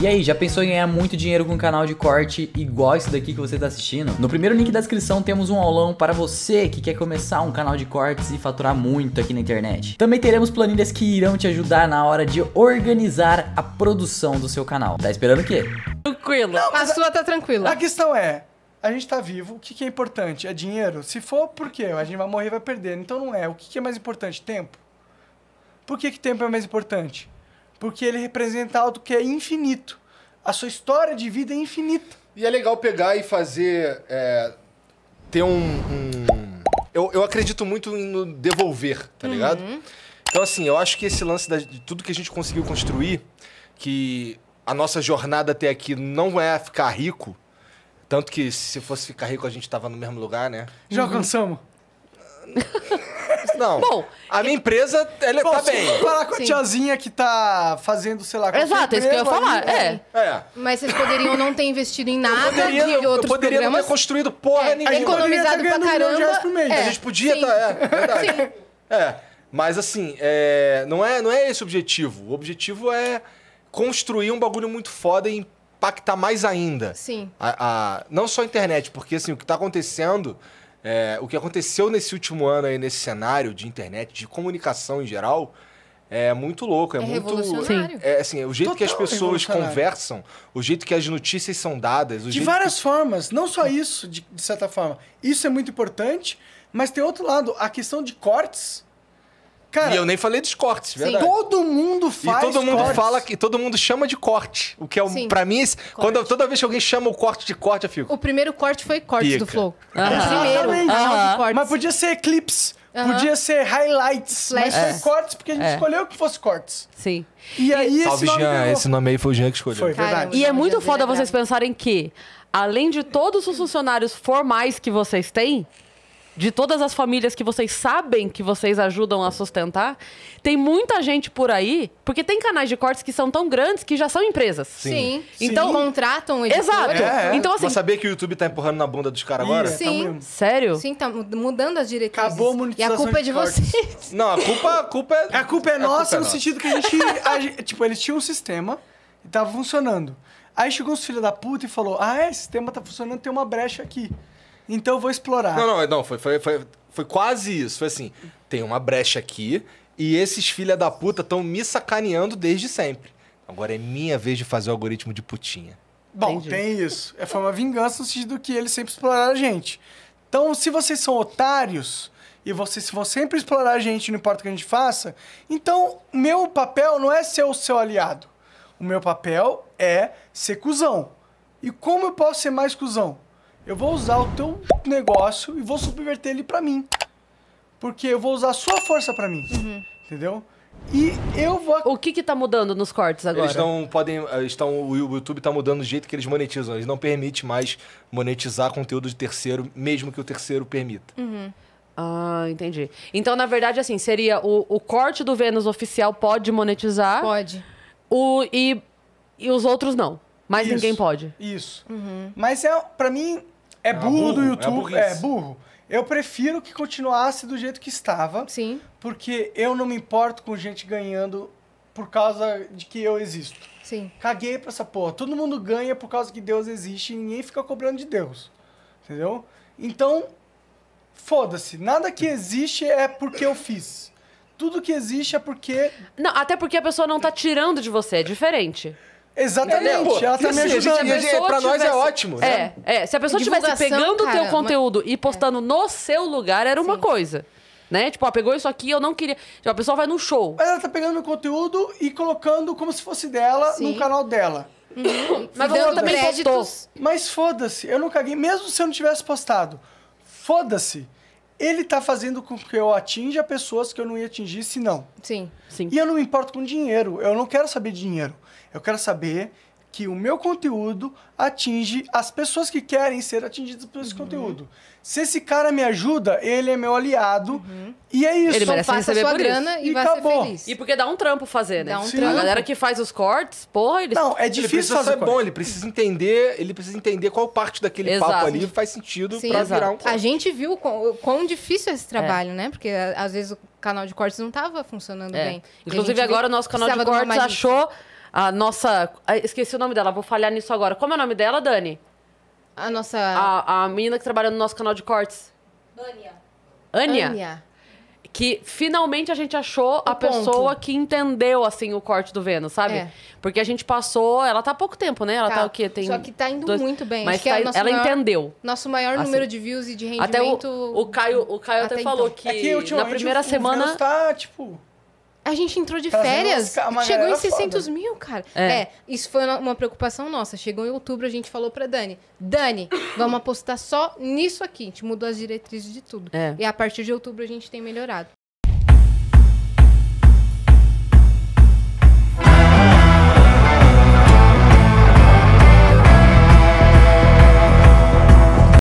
E aí, já pensou em ganhar muito dinheiro com um canal de corte igual esse daqui que você está assistindo? No primeiro link da descrição temos um aulão para você que quer começar um canal de cortes e faturar muito aqui na internet. Também teremos planilhas que irão te ajudar na hora de organizar a produção do seu canal. Tá esperando o quê? Tranquilo. Não, a sua tá tranquila. A questão é, a gente tá vivo, o que, que é importante? É dinheiro? Se for, por quê? A gente vai morrer e vai perder. Então não é. O que, que é mais importante? Tempo. Por que, que tempo é mais importante? porque ele representa algo que é infinito. A sua história de vida é infinita. E é legal pegar e fazer. É, ter um. um... Eu, eu acredito muito no devolver, tá uhum. ligado? Então, assim, eu acho que esse lance da, de tudo que a gente conseguiu construir, que a nossa jornada até aqui não é ficar rico. Tanto que se fosse ficar rico, a gente tava no mesmo lugar, né? Já alcançamos. Uhum. Não. Bom, a minha empresa, ela Bom, tá bem. falar com a tiazinha que tá fazendo, sei lá, Exato, é isso que eu ia falar. É. Né? É. Mas vocês poderiam não ter investido em nada poderia, de eu poderia não ter construído porra É, nenhuma. economizado pra caramba. um de por caramba. mês. A é. gente podia Sim. tá, é, verdade. É. Mas assim, é, não, é, não é esse o objetivo. O objetivo é construir um bagulho muito foda e impactar mais ainda. Sim. A, a- não só a internet, porque assim, o que tá acontecendo é, o que aconteceu nesse último ano aí, nesse cenário de internet, de comunicação em geral, é muito louco, é, é muito. É, é assim, é o jeito Total que as pessoas conversam, o jeito que as notícias são dadas. de várias que... formas, não só isso, de, de, certa forma. Isso é muito importante, mas tem outro lado, a questão de cortes Cara, e eu nem falei dos cortes, sim. verdade. Todo mundo faz. E todo mundo cortes. fala que todo mundo chama de corte. O que é um, para mim, corte. quando toda vez que alguém chama o corte de corte, eu fico. O primeiro corte foi corte do Flow. Uh Primeiro, Mas podia ser clips. Podia ser highlights, Flash. mas foi é. cortes, porque a gente é. escolheu que fosse cortes. Sim. E aí, esse nome, Jean, esse nome aí foi o Jean que escolheu. Foi, Caramba, verdade. E é muito foda vocês pensarem que, além de todos os funcionários formais que vocês têm, de todas as famílias que vocês sabem que vocês ajudam a sustentar, tem muita gente por aí, porque tem canais de cortes que são tão grandes que já são empresas. Sim. Sim. Então Sim. contratam editores. Exato. É, é. Então assim, Mas sabia que o YouTube tá empurrando na bunda dos caras agora? Sim. Tá Sério? Sim, tá mudando as diretrizes. Acabou a monetização. E a culpa de é de cortes. vocês. Não, a culpa, a culpa é A culpa é a nossa culpa é no nossa. sentido que a gente a, tipo, eles tinham um sistema e tava funcionando. Aí chegou uns filhos da puta e falou: "Ah, é, esse sistema tá funcionando, tem uma brecha aqui" então eu vou explorar. Não, não, não foi, foi, foi, foi quase isso. Foi assim: tem uma brecha aqui e esses filha da puta estão me sacaneando desde sempre. Agora é minha vez de fazer o algoritmo de putinha. Bom, Entendi. tem isso. É, foi uma vingança no sentido que eles sempre exploraram a gente. Então, se vocês são otários e vocês vão sempre explorar a gente, não importa o que a gente faça, então meu papel não é ser o seu aliado. O meu papel é ser cuzão. E como eu posso ser mais cuzão? Eu vou usar o teu negócio e vou subverter ele para mim. Porque eu vou usar a sua força para mim. Uhum. Entendeu? E eu vou. O que que tá mudando nos cortes agora? Eles não podem. Eh, estão, o YouTube tá mudando o jeito que eles monetizam. Eles não permitem mais monetizar conteúdo de terceiro, mesmo que o terceiro permita. Uhum. Ah, entendi. Então, na verdade, assim, seria o, o corte do Vênus oficial pode monetizar. Pode. O, e, e os outros não. Mas ninguém pode. Isso. Uhum. Mas é, para mim, é, é burro, do é YouTube. É, burro. Eu prefiro que continuasse do jeito que estava. Sim. Porque eu não me importo com gente ganhando por causa de que eu existo. Sim. Caguei pra essa porra. Todo mundo ganha por causa que Deus existe e ninguém fica cobrando de Deus. Entendeu? Então, foda-se. Nada que existe é porque eu fiz. Tudo que existe é porque. Não, até porque a pessoa não tá tirando de você, é diferente. Exatamente. É, ela tá tipo me assim, ajudando. Gente, gente, pra nós é ótimo, né? É, é. Se a pessoa estivesse pegando o teu conteúdo e é. postando no seu lugar, era Sim. uma coisa. Né? Tipo, ó, pegou isso aqui, eu não queria. Tipo, a pessoa vai no show. ela tá pegando o conteúdo e colocando como se fosse dela Sim. no canal dela. Uhum. Mas ela também créditos. postou. Mas foda-se, eu não caguei. Mesmo se eu não tivesse postado, foda-se ele tá fazendo com que eu atinja pessoas que eu não ia atingir se não. Sim, sim. E eu não me importo com dinheiro. Eu não quero saber dinheiro. Eu quero saber que o meu conteúdo atinge as pessoas que querem ser atingidas por esse uhum. conteúdo. Se esse cara me ajuda, ele é meu aliado. Uhum. E é isso. Ele merece Só passa sua grana e, e vai acabou. ser feliz. E porque dá um trampo fazer, né? Dá um Sim. trampo. A galera que faz os cortes, porra, eles... Não, é difícil fazer corte. bom, ele precisa entender, ele precisa entender qual parte daquele exato. papo ali faz sentido Sim, pra exato. virar um corte. A gente viu quão, quão difícil é esse é. trabalho, é. né? Porque às vezes o canal de cortes não estava funcionando é. bem. Inclusive agora o nosso canal de cortes achou... Isso a nossa. Esqueci o nome dela, vou falhar nisso agora. Como é o nome dela, Dani? A nossa. A, a menina que trabalha no nosso canal de cortes. Ania. Ania? Ania. Que finalmente a gente achou o a ponto. pessoa que entendeu, assim, o corte do Vênus, sabe? É. Porque a gente passou. Ela tá há pouco tempo, né? Ela tá, tá o quê? Tem Só que tá indo dois... muito bem. Mas é tá, é ela maior, entendeu. Nosso maior assim. número de views e de rendimento. Até o, o Caio, o Caio até, até falou então. que, é que na primeira o, semana. O Vênus tá, tipo a gente entrou de férias. Chegou em 600 foda. mil, cara. É. é. isso foi uma preocupação nossa. Chegou em outubro, a gente falou pra Dani: Dani, vamos apostar só nisso aqui. A gente mudou as diretrizes de tudo. É. E a partir de outubro a gente tem melhorado.